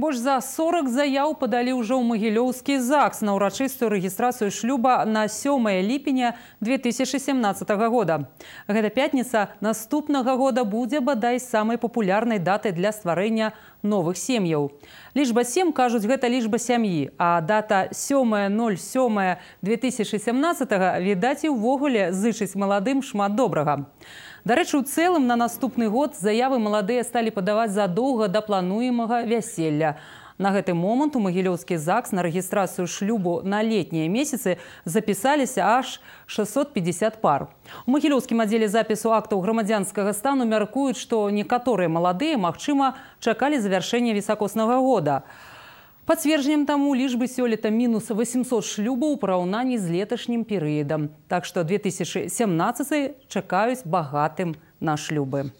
Больш за 40 заяў падалі ўжо ў магілёўскі ЗАГС на ўрачыстую рэгістрацыю шлюба на 7 ліпеня 2017 года. Гэта пятніца наступнага года будзе бадай самай папулярнай датай для стварэння новых сем'яў. Лічба сем кажуць гэта лічба сям'і, а дата 7.07.2017 відаць і ўвогуле зычыць маладым шмат добрага. Дарэчы, у цэлым на наступны год заявы маладыя сталі падаваць задоўга да плануемага вяселля. На гэты момант у магілёўскі загс на рэгістрацыю шлюбу на летнія месяцы запісаліся аж 650 пар. У магілёўскім аддзеле запісу актаў грамадзянскага стану мяркуюць, што некаторыя маладыя, магчыма, чакалі завяршэння весакоснага года. Пацверджнем таму лічбы сёлета мінус 800 шлюбаў у параўнанні з леташнім перыядам. Так што 2017 чакаюць багатым на шлюбы.